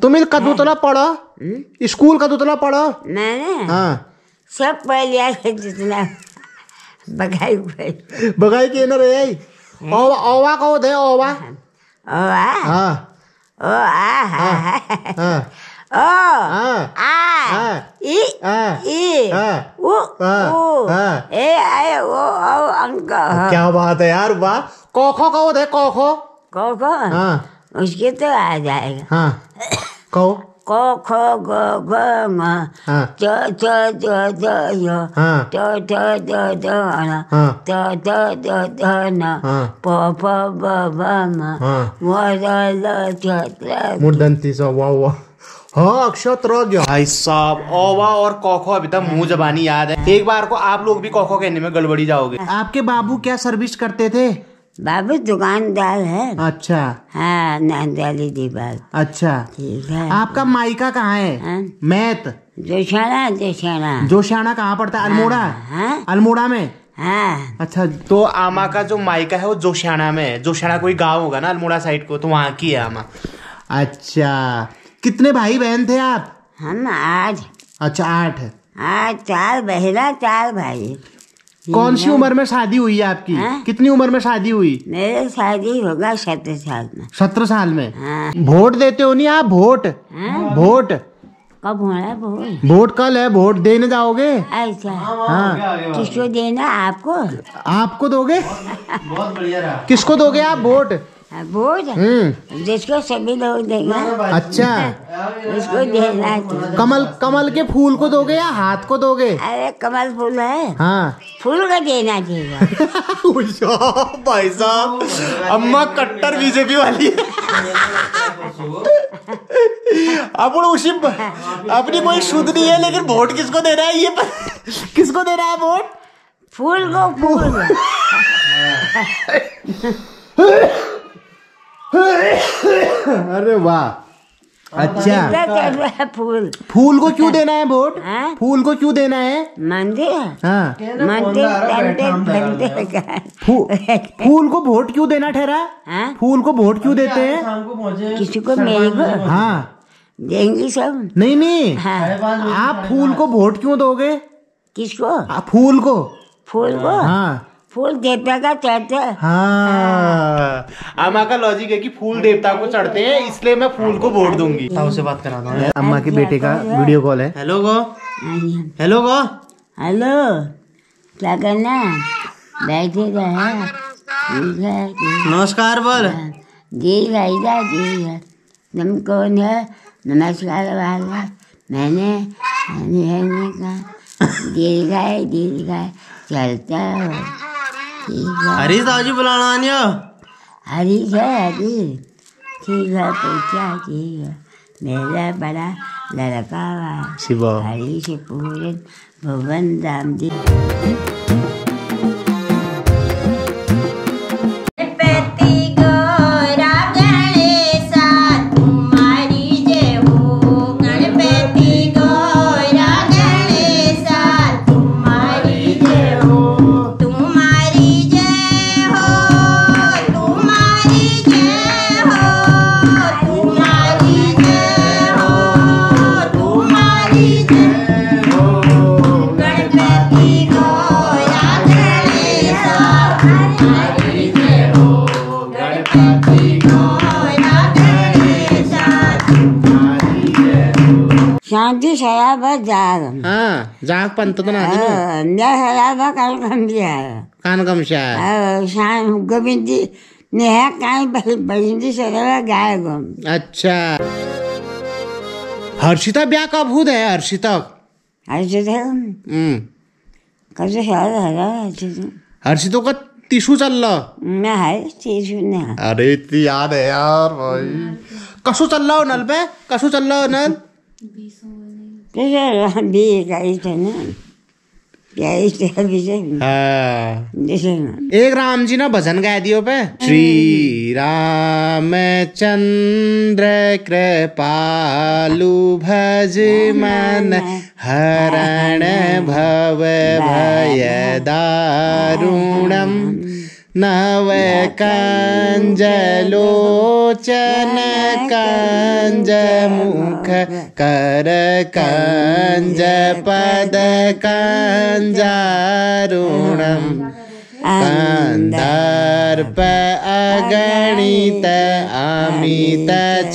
तुम का तो हाँ। दुतना पढ़ो हम्म? स्कूल का दुतना तो पढ़ो मैंने हाँ सब पढ़ लिया जितना बगाई बगाई के ना रहे ओवा ओवा को दे ओवा ओवा हाँ ओ आ हाँ। हाँ।, हाँ हाँ ओ आ इ इ उ उ ए आए ओ ओ अंक क्या बात है यार वाह कोखो को दे कोखो कोखो हाँ उसके तो आ जाएगा हाँ को क ख ग घ म हाँ। च छ च य ट हाँ। ठ ट ट ण हाँ। ट ठ ट ठ न प प ब भ म व र ल छ त्र मुर्दंती सो वाह वाह हाँ अक्षर त्र गया भाई साहब ओवा और कोखो अभी तक मुंह जबानी याद है एक बार को आप लोग भी कोखो कहने में गड़बड़ी जाओगे आपके बाबू क्या सर्विस करते थे बाबू दुकानदार है अच्छा हाँ नंदाली बात अच्छा ठीक है आपका माइका कहाँ है हाँ। मैत जोशाना जोशाना जोशाना कहाँ पड़ता है हाँ, अल्मोड़ा हाँ? अल्मोड़ा में हाँ। अच्छा तो आमा का जो मायका है वो जोशाना में है जोशाना कोई गांव होगा ना अल्मोड़ा साइड को तो वहाँ की है आमा अच्छा कितने भाई बहन थे आप हम आठ अच्छा आठ आठ चार बहना चार भाई कौन सी उम्र में शादी हुई है आपकी है? हाँ? कितनी उम्र में शादी हुई मेरे शादी होगा सत्रह साल में सत्रह साल में हाँ। वोट देते हो नहीं आप वोट हाँ। वोट कब हो रहा है वोट कल है वोट देने जाओगे अच्छा हाँ किसको देना आपको आपको दोगे बहुत बढ़िया किसको दोगे आप वोट हम्म। जिसको सभी लोग देगा अच्छा उसको देना है कमल कमल के फूल को दोगे या हाथ को दोगे अरे कमल फूल है हाँ फूल का देना चाहिए भाई साहब अम्मा कट्टर बीजेपी वाली अब उसी अपनी कोई शुद्ध नहीं है लेकिन वोट किसको दे रहा है ये पर, किसको दे रहा है वोट फूल को फूल अरे वाह अच्छा फूल फूल को क्यों देना है वोट फूल को क्यों देना है मंदिर हाँ फूल को वोट क्यों देना ठहरा फूल को वोट क्यों देते हैं किसी को मेरे को हाँ देंगे सब नहीं नहीं हाँ। आप फूल को वोट क्यों दोगे किसको फूल को फूल को हाँ फूल देवता का चढ़ते हाँ अम्मा का लॉजिक है कि फूल देवता को चढ़ते हैं इसलिए मैं फूल को वोट दूंगी ताऊ से बात कराना है अच्छा, अम्मा के बेटे का वीडियो कॉल है हेलो गो हेलो हाँ। गो हेलो क्या करना बैठे रहे हाँ। नमस्कार बोल हाँ। जी भाईजा जी तुम कौन है नमस्कार वाला मैंने मैंने कहा दीर्घाय दीर्घाय चलता है हरी साहू बुलाना आनियो हरी है हरी ठीक है पूछा तो ठीक है मेरा बड़ा लड़का हुआ हरी से पूरे भुवन राम जी तो हाँ, काय हाँ, गाय अच्छा हर्षिता ब्या कब हुद हम्म। है हर्षिता हर्षिता कसं हर हर हर्षिता का टिशू ना नाही टिशू नाही अरे ती याद है यार चल लो नल पे चल लो नल एक राम जी ना भजन गाय दियो पे श्री राम चंद्र कृपालु भज मन हरण भव भय दारुणम नव काञ्जलोचन काञ्जमुख कर काञ्जपद काञ्जारुणम् कान्दार्प अगणित अमित छवि नव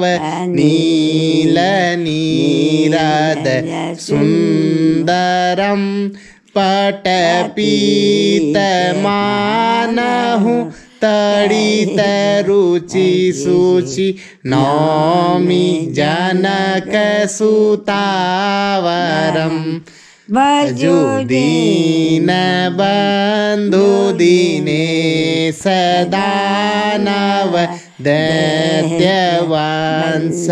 छविनाव नीलनीराद सुन्दरम् पटपीतमानहु मानहु तडित रुचि शुचि नमि जनकसुतावरम् वजुदीन सदा सदानव दंस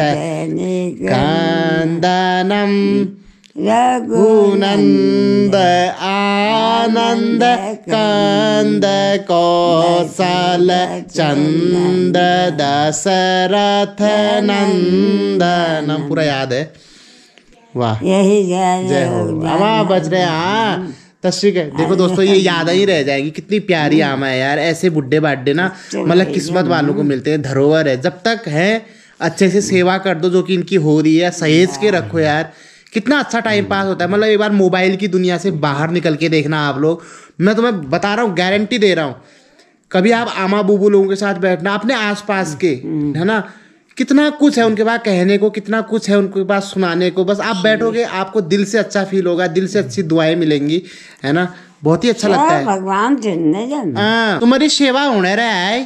कन्दनम् रघुनंद आनंद कंद कौशल चंद दशरथ नंदन पूरा याद है वाह यही जय हो आमा बज रहे हाँ तस्वीर है देखो दोस्तों ये याद ही रह जाएगी कितनी प्यारी हम्म। आमा है यार ऐसे बुढ़े बाड्ढे ना मतलब किस्मत हम्म। वालों को मिलते हैं धरोहर है जब तक है अच्छे से सेवा कर दो जो कि इनकी हो रही है सहेज के रखो यार कितना अच्छा टाइम हम्म। पास होता है मतलब एक बार मोबाइल की दुनिया से बाहर निकल के देखना आप लोग मैं तुम्हें बता रहा हूँ गारंटी दे रहा हूँ कभी आप आमा बूबू लोगों के साथ बैठना अपने आसपास के हम्म। है ना कितना कुछ है उनके पास कहने को कितना कुछ है उनके पास सुनाने को बस आप बैठोगे आपको दिल से अच्छा फील होगा दिल से अच्छी दुआएं मिलेंगी है ना बहुत ही अच्छा लगता है भगवान हाँ, तुम्हारी सेवा होने रहा है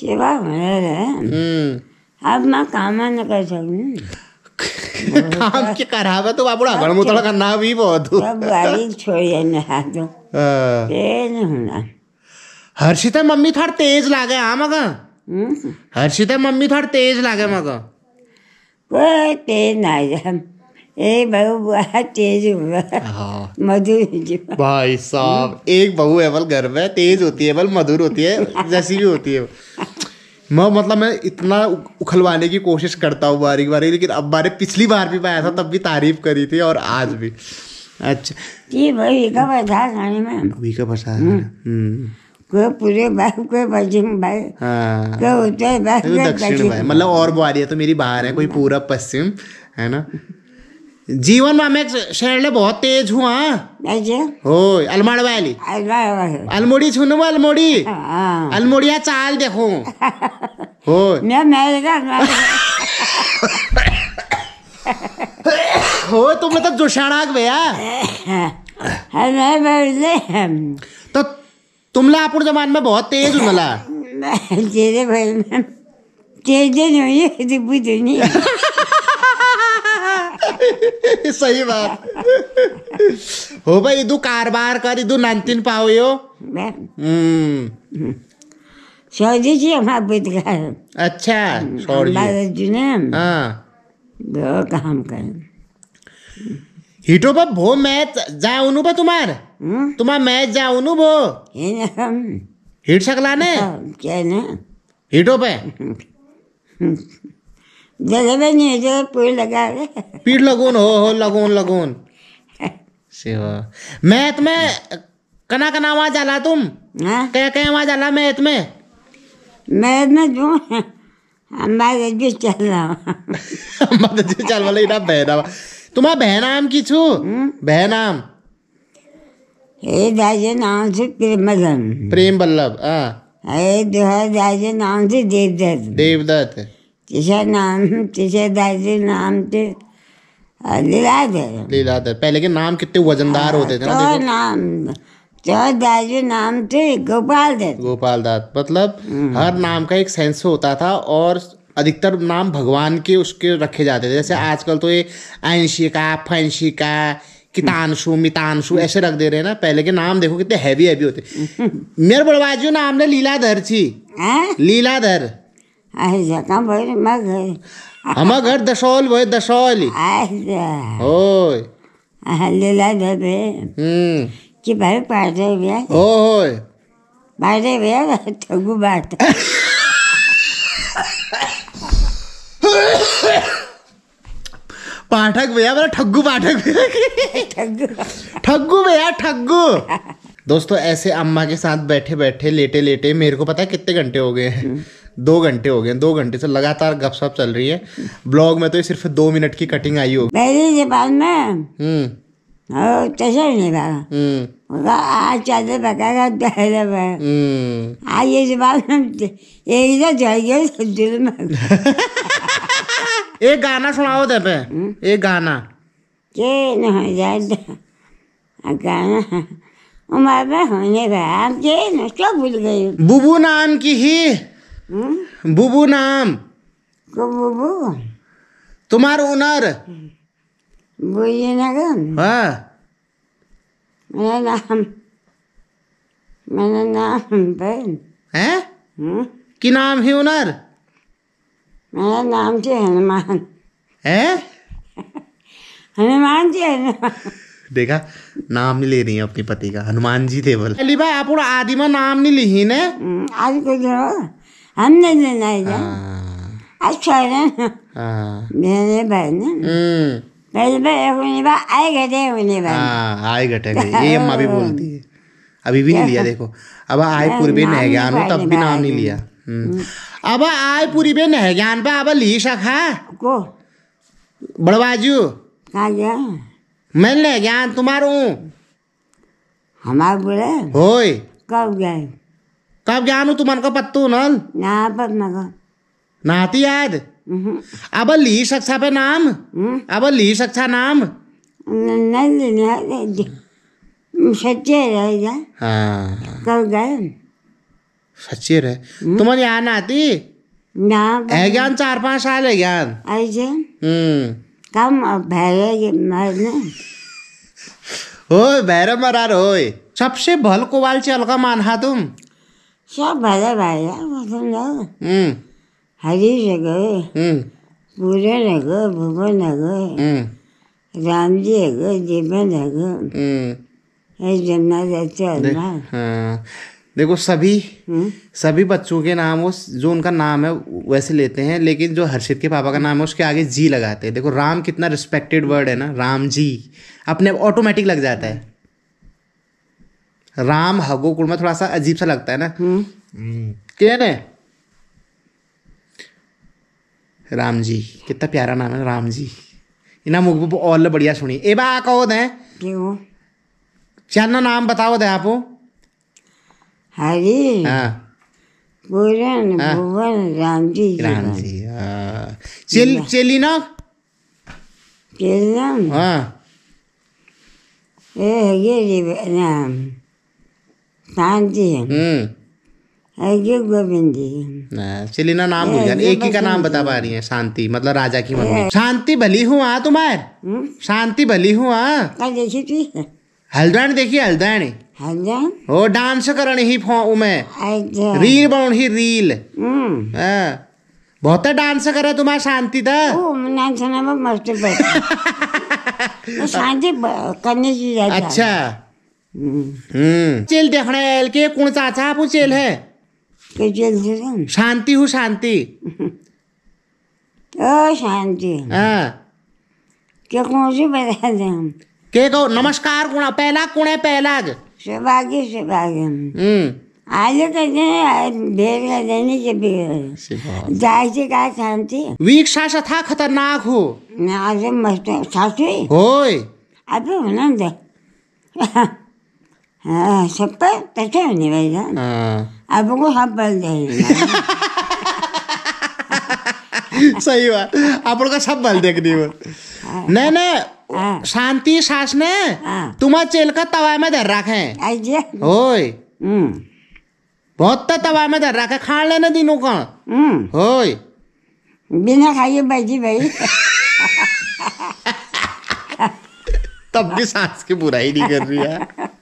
सेवा होने रहे हम्म। अब मैं कामना कर सकू काम के खराब है तो आगण मुतल का ना भी बहुत सब गाड़ी छोड़े नहा दो तेज होना हर्षिता मम्मी थोड़ तेज लागे हाँ मगा हम्म। हर्षिता मम्मी थोड़ तेज लागे मगा कोई तेज ना जा ए बहू बहुत तेज हाँ। मधुर भाई साहब एक बहू एवल घर में तेज होती है एवल मधुर होती है जैसी भी होती है मैं मतलब मैं इतना उखलवाने की कोशिश करता हूँ बारी बारी लेकिन अब बारे पिछली बार भी मैं आया था तब भी तारीफ करी थी और आज भी अच्छा जी हम्म। हम्म। भाई में हाँ। पूरे तो भाई मतलब और बुआरी है तो मेरी बाहर है कोई पूरा पश्चिम है ना जीवन में मैं हमें ले बहुत तेज हूँ हाँ हो अलमाड़ वाली अलमोड़ी छून वो अलमोड़ी हाँ। अलमोड़िया चाल देखो हो मैं मैं हो तुम मतलब तो जोशाणाक भैया तो तुम तुमला अपन जमान में बहुत तेज हुनला तेरे भाई तेज नहीं हुई बुद्धि नहीं सही बात हो भाई तू कारबार कर तू नानतीन पाओ यो हम्म। सौजी जी हमारा बीत गए अच्छा सौजी जी ने हाँ वो काम करें हिटो पर भो मैच जाऊनु पर तुम्हार हम्म। तुम्हार मैच जाऊनु भो हिट सकला ने क्या ने हिटो पे तो मैथ में कना कना आवाज आला तुम हाँ। क्या क्या आवाज आला मैथ में मैथ में जो चल तो बहना की छु ए हम्म। दाजे नाम से प्रेम बल्लभ हाँ ए दाजे नाम से देवदत्त देवदत्त तिशा नाम तिशा दासी नाम थे लीलाधर लीलाधर पहले के नाम कितने वजनदार हाँ, होते थे ना तो नाम तो दाजू नाम थे गोपाल दत्त गोपाल दत्त मतलब हम्म। हर नाम का एक सेंस होता था और अधिकतर नाम भगवान के उसके रखे जाते थे जैसे आजकल तो ये अंशिका फंशिका कितांशु मितांशु ऐसे रख दे रहे हैं ना पहले के नाम देखो कितने हैवी हैवी होते मेरे बड़वाजू नाम ने लीलाधर थी हाँ? लीलाधर भर घर हमा घर दशौल भय दशौल होय हम्म कि भाई पाजे होय ठगु बात पाठक भैया मेरा ठग्गू पाठक भैया ठग्गू भैया ठग्गू दोस्तों ऐसे अम्मा के साथ बैठे बैठे लेटे लेटे मेरे को पता है कितने घंटे हो गए हैं दो घंटे हो गए दो घंटे से लगातार गपशप चल रही है ब्लॉग में तो सिर्फ दो मिनट की कटिंग आई होगी मेरी हम्म। हम्म। हम्म। एक गाना सुनाओ दे पे एक गाना के नहीं जाता गाना हमारे होने का आप ये नशा भूल गई बुबू नाम की ही हम्म? बुबू नाम बुबू तुम्हार उनर नगर हाँ मेरा नाम मेरा नाम बेन है हम्म? की नाम है ओनर मेरा नाम जी हनुमान है हनुमान जी हनुमान देखा नाम नहीं ले रही है अपने पति का हनुमान जी थे बोले अली भाई आप आदि में नाम नहीं लिही ने हम्म, आदि को हमने देना है अच्छा है ना मेरे बहन पहले भाई आए गए थे घटे आए गए थे ये हम अभी बोलती है अभी भी नहीं लिया देखो अब आए पूर्वी नहीं गया हो तब भी नाम नहीं लिया अब आए पूर्वी नह ज्ञान पे अब ली सखा को बड़बाजू मैं नह ज्ञान तुम्हारा हूँ हमारा बोले होय कब गए कब जानु तुमन को पत्तू नल ना पर नगा नाती याद अब ली सक्षा अच्छा पे नाम अब ली सक्षा अच्छा नाम नहीं सच्चे रहेगा हाँ कब गए सच्चे रहे तुमन यहाँ नाती ना है ज्ञान चार पांच साल है ज्ञान ऐसे हम्म। कम भैरे मरने ओए भैरव मरा रोए सबसे भल कोवाल से चल मान हा तुम सब भले भाई मतलब गए गए भुवन गए राम जी गए जीवन गए जाते देखो सभी हुँ? सभी बच्चों के नाम वो जो उनका नाम है वैसे लेते हैं लेकिन जो हर्षित के पापा का नाम है उसके आगे जी लगाते हैं देखो राम कितना रिस्पेक्टेड वर्ड है ना राम जी अपने ऑटोमेटिक लग जाता है राम हगो में थोड़ा सा अजीब सा लगता है ना हम्म। हम्म। क्या है राम जी कितना प्यारा नाम है राम जी इना मुख और बढ़िया सुनी ए बा कहो दे क्यों चाना नाम बताओ दे आपको हरी हाँ पूरन हाँ। भुवन राम जी राम जी हाँ। चेल चेली ना चेलना हाँ ये ये नाम शांति हम्म। गोविंद जी चलिए ना नाम भूल गया एक ही का नाम बता पा रही है शांति मतलब राजा की मम्मी शांति भली हूँ आ हाँ, तुम्हारे हम्म। शांति भली हूँ आ देखी तू हल्दाणी देखी हल्दाणी ओ डांस करण ही फो में अच्छा। रील बन ही रील हम्म। हाँ। बहुत डांस करे तुम्हारे शांति था नाच मस्त शांति करने की अच्छा हम्म। चेल देखने के सा अच्छा आप चेल है शांति हूँ शांति ओ शांति हाँ के कौन बता हम के को नमस्कार कौन पहला कौन है पहला सौभाग्य सौभाग्य हम्म आज ढेर तो का देने के भी जाए से का शांति वीक सासा था खतरनाक हो ना आज मस्त सासू होय अबे होना दे செப்பல் सही बात आप लोग का सब बल शांति सास ने तुम्हारा चेल का तवा में धर रखे बहुत तो तवा में धर रखे खा लेने दिनों का होय बिना खाइए बैजी भाई तब भी सांस की बुराई नहीं कर रही है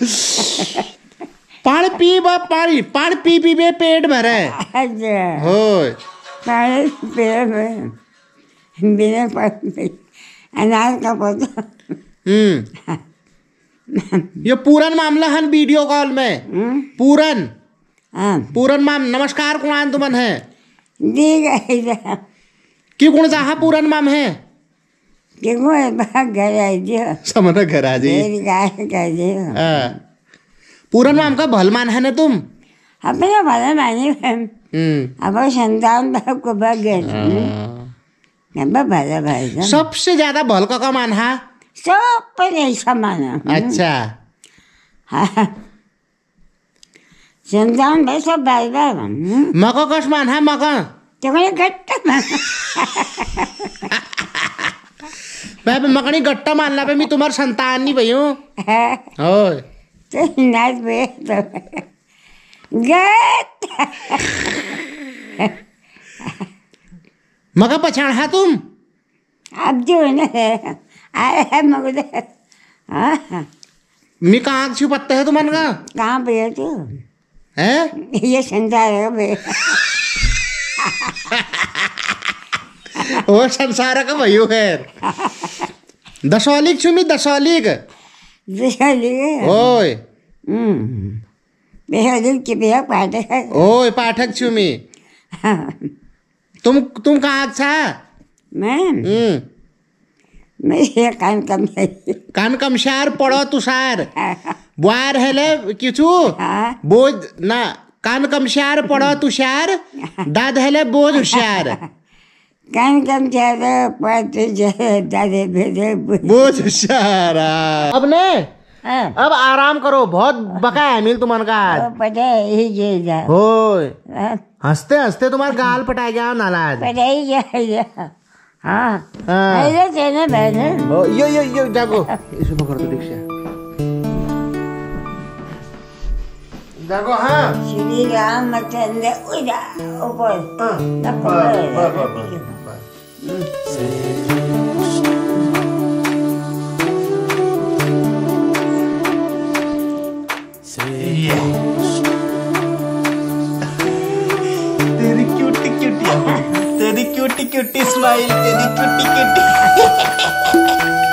पानी पी बा पानी अच्छा। पानी पी पी बे पेट भर भरे हो पानी पी बे बिना पानी अनाज का पौधा हम्म ये पूरन मामला है वीडियो कॉल में हम्म। पूरन हाँ। पूरन माम नमस्कार कुणान तुमन है जी की गुण जाहा पूरन माम है अच्छा, मतलब हाँ। पूरा नाम का भल मान है ना तुम अपने तो भला मानी हम्म। अब संतान तो को भाग गए हाँ। सबसे ज्यादा भल का कमान है सब पर अच्छा हाँ। संतान भाई सब भाई भाई मको कस है मको तो घट्टा मैं मगणी गट्टा मान ला पे मी तुम्हार संतान नहीं भयो होय नाच बे गट मगा पहचान है तुम अब जो है ना आए है मगदे हाँ, हाँ। मी कहाँ छू पत्ते है तुम्हारे का कहाँ पे है तू है ये संजय है बे वो संसारक भयो हेर दशौलिक छुमी दशौलिक दशौलिक ओय हम्म। बेहद के बेहद पाठक ओय पाठक छुमी तुम तुम कहाँ छ अच्छा? हम्म। मैं मैं कान कम कान कमशार पड़ो तुषार बुआर हेले किछु हाँ। बोझ ना कान कमशार पड़ो तुषार दाद हेले बोझ होशियार कम अब ने हाँ। अब आराम करो बहुत बका है मिल तुम्हारे का हाँ। हंसते हंसते तुम्हारे गाल पटा गया नालाज पता हाँ ये हाँ। यो यो यो जागो इसे पकड़ दो रिक्शा देखो हाँ श्री रामचंद्र उदा ऊपर तेरी क्यूटी क्यूटी तेरी क्यूटी क्यूटी स्माइल तेरी क्यूटी क्यूटी